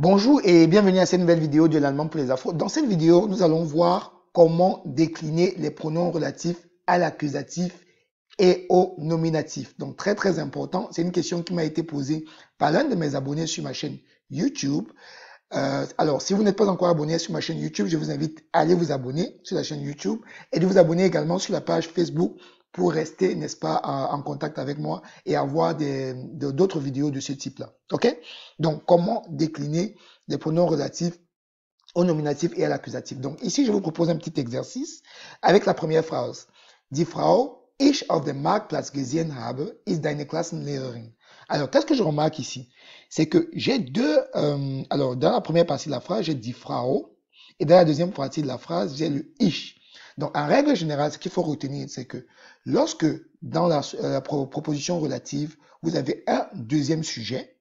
Bonjour et bienvenue à cette nouvelle vidéo de l'allemand pour les Afro. Dans cette vidéo, nous allons voir comment décliner les pronoms relatifs à l'accusatif et au nominatif. Donc très très important, c'est une question qui m'a été posée par l'un de mes abonnés sur ma chaîne YouTube. Euh, alors si vous n'êtes pas encore abonné sur ma chaîne YouTube, je vous invite à aller vous abonner sur la chaîne YouTube et de vous abonner également sur la page Facebook pour rester, n'est-ce pas, en contact avec moi et avoir d'autres vidéos de ce type-là. OK Donc, comment décliner les pronoms relatifs au nominatif et à l'accusatif. Donc, ici, je vous propose un petit exercice avec la première phrase. Die Frau, ich auf dem Marktplatz gesehen habe, ist deine Klassenlehrerin. Alors, qu'est-ce que je remarque ici C'est que j'ai deux... Euh, alors, dans la première partie de la phrase, j'ai dit Frau. Et dans la deuxième partie de la phrase, j'ai le ich. Donc, en règle générale, ce qu'il faut retenir, c'est que lorsque dans la, euh, proposition relative, vous avez un deuxième sujet,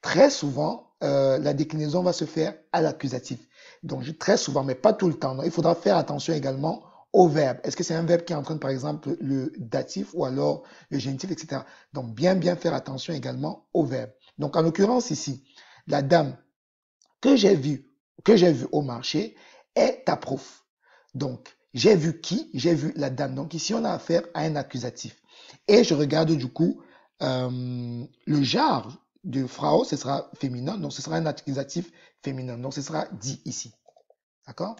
très souvent, euh, la déclinaison va se faire à l'accusatif. Donc, très souvent, mais pas tout le temps. il faudra faire attention également au verbe. Est-ce que c'est un verbe qui entraîne, par exemple, le datif ou alors le génitif, etc. Donc, bien, bien faire attention également au verbe. Donc, en l'occurrence, ici, la dame que j'ai vue, que j'ai vue au marché est à prof. Donc, j'ai vu qui J'ai vu la dame. Donc ici, on a affaire à un accusatif. Et je regarde du coup euh, le genre de Frau, ce sera féminin. Donc ce sera un accusatif féminin. Donc ce sera dit » ici. D'accord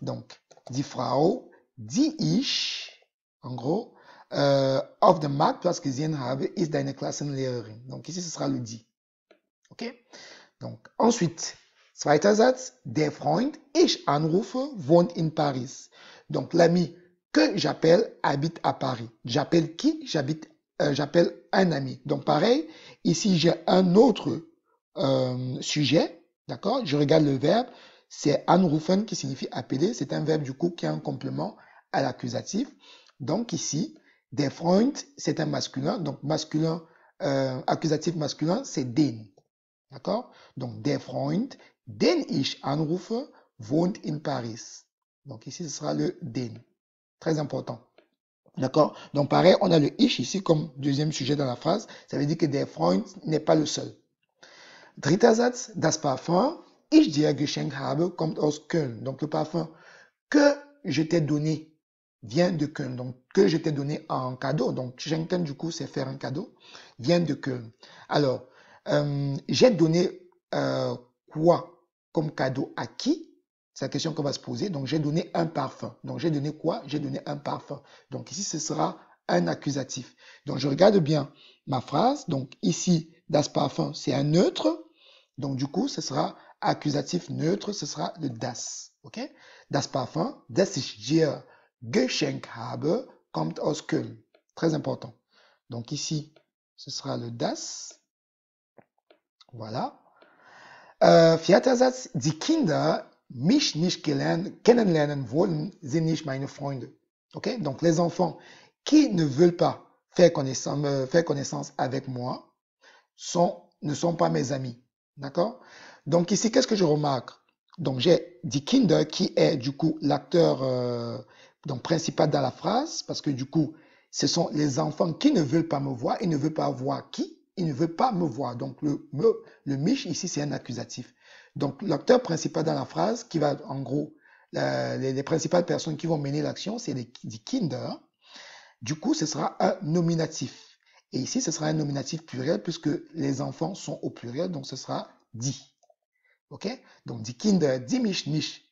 Donc, dit Frau, dit ich, en gros, euh, auf dem mark, gesehen habe, ist deine Klassenlehrerin. Donc ici, ce sera le dit ». OK Donc ensuite, Zweiter Satz, der Freund, ich anrufe, wohnt in Paris. Donc l'ami que j'appelle habite à Paris. J'appelle qui J'habite. Euh, j'appelle un ami. Donc pareil, ici j'ai un autre euh, sujet, d'accord Je regarde le verbe, c'est anrufen qui signifie appeler, c'est un verbe du coup qui a un complément à l'accusatif. Donc ici, der Freund, c'est un masculin, donc masculin, euh, accusatif masculin, c'est den. D'accord Donc des Freund, den ich anrufe, wohnt in Paris. Donc ici, ce sera le den », Très important. D'accord Donc pareil, on a le ich ici comme deuxième sujet dans la phrase. Ça veut dire que der Freund n'est pas le seul. Dritter das Parfum, ich dir habe, kommt aus Köln. Donc le parfum que je t'ai donné vient de Köln. Donc que je t'ai donné en cadeau. Donc schenken, du coup, c'est faire un cadeau. Vient de Köln. Alors, euh, j'ai donné euh, quoi comme cadeau à qui c'est la question qu'on va se poser. Donc, j'ai donné un parfum. Donc, j'ai donné quoi J'ai donné un parfum. Donc, ici, ce sera un accusatif. Donc, je regarde bien ma phrase. Donc, ici, das parfum, c'est un neutre. Donc, du coup, ce sera accusatif neutre, ce sera le das. OK Das parfum, das ich dir geschenkt habe, kommt aus Köln. Très important. Donc, ici, ce sera le das. Voilà. Euh, Vierter Satz, die Kinder mich nicht kennenlernen wollen, sind nicht meine Freunde. Okay? Donc les enfants qui ne veulent pas euh, faire connaissance, avec moi sont, ne sont pas mes amis. D'accord Donc ici, qu'est-ce que je remarque Donc j'ai dit Kinder qui est du coup l'acteur euh, principal dans la phrase parce que du coup, ce sont les enfants qui ne veulent pas me voir, ils ne veulent pas voir qui, ils ne veulent pas me voir. Donc le le mich ici c'est un accusatif. Donc, l'acteur principal dans la phrase, qui va, en gros, les, principales personnes qui vont mener l'action, c'est les, kinder. Du coup, ce sera un nominatif. Et ici, ce sera un nominatif pluriel puisque les enfants sont au pluriel, donc ce sera dit OK Donc, die Kinder, die mich nicht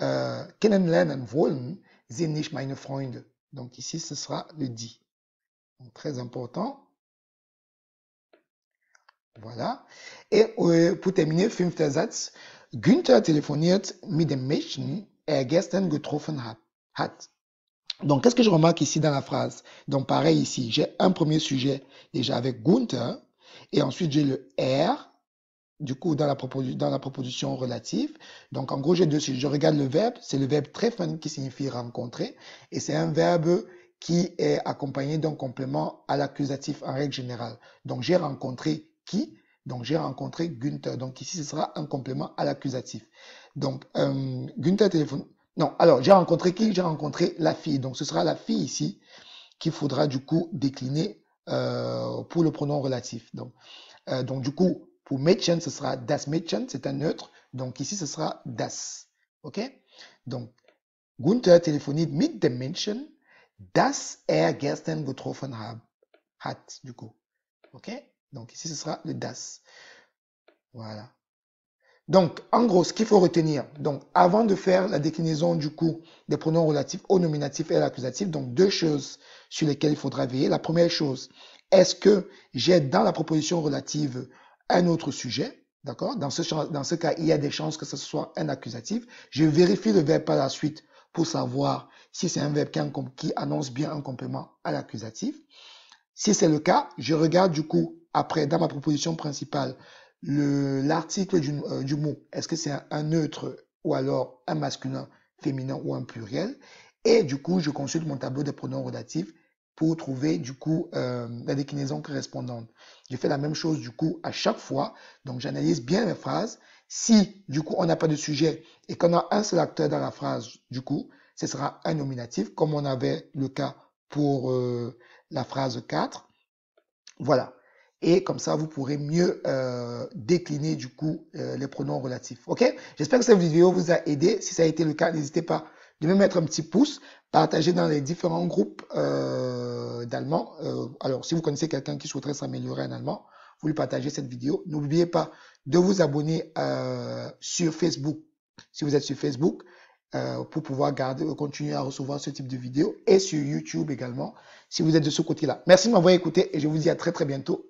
euh, kennenlernen wollen, sind nicht meine Freunde. Donc, ici, ce sera le dit très important. Voilà. Et euh, pour terminer, fünfter Satz. Günther telefoniert mit dem Mädchen, er gestern getroffen hat. Donc, qu'est-ce que je remarque ici dans la phrase Donc, pareil ici, j'ai un premier sujet déjà avec Günther et ensuite j'ai le R, du coup, dans la, dans la proposition relative. Donc, en gros, j'ai deux sujets. Je regarde le verbe, c'est le verbe très treffen qui signifie rencontrer, et c'est un verbe qui est accompagné d'un complément à l'accusatif en règle générale. Donc, j'ai rencontré qui donc, j'ai rencontré Gunther. Donc, ici, ce sera un complément à l'accusatif. Donc, euh, Gunther téléphone. Non, alors, j'ai rencontré qui J'ai rencontré la fille. Donc, ce sera la fille ici qu'il faudra du coup décliner euh, pour le pronom relatif. Donc, euh, donc du coup, pour Mädchen, ce sera das Mädchen, c'est un neutre. Donc, ici, ce sera das. OK Donc, Gunther téléphoniert mit dem Mädchen das er gestern getroffen hat, du coup. OK donc ici, ce sera le DAS. Voilà. Donc, en gros, ce qu'il faut retenir, donc avant de faire la déclinaison du coup des pronoms relatifs au nominatif et à l'accusatif, donc deux choses sur lesquelles il faudra veiller. La première chose, est-ce que j'ai dans la proposition relative un autre sujet D'accord dans ce, cas, il y a des chances que ce soit un accusatif. Je vérifie le verbe par la suite pour savoir si c'est un verbe qui annonce bien un complément à l'accusatif. Si c'est le cas, je regarde du coup après, dans ma proposition principale, l'article du, euh, du, mot, est-ce que c'est un, neutre ou alors un masculin, féminin ou un pluriel Et du coup, je consulte mon tableau de pronoms relatifs pour trouver du coup euh, la déclinaison correspondante. Je fais la même chose du coup à chaque fois, donc j'analyse bien mes phrases. Si du coup on n'a pas de sujet et qu'on a un seul acteur dans la phrase, du coup, ce sera un nominatif, comme on avait le cas pour euh, la phrase 4. Voilà et comme ça vous pourrez mieux euh, décliner du coup euh, les pronoms relatifs. Ok J'espère que cette vidéo vous a aidé. Si ça a été le cas, n'hésitez pas de me mettre un petit pouce, partager dans les différents groupes euh, d'allemand. Euh, alors si vous connaissez quelqu'un qui souhaiterait s'améliorer en allemand, vous lui partagez cette vidéo. N'oubliez pas de vous abonner sur Facebook si vous êtes sur Facebook pour pouvoir garder, continuer à recevoir ce type de vidéos et sur YouTube également si vous êtes de ce côté-là. Merci de m'avoir écouté et je vous dis à très très bientôt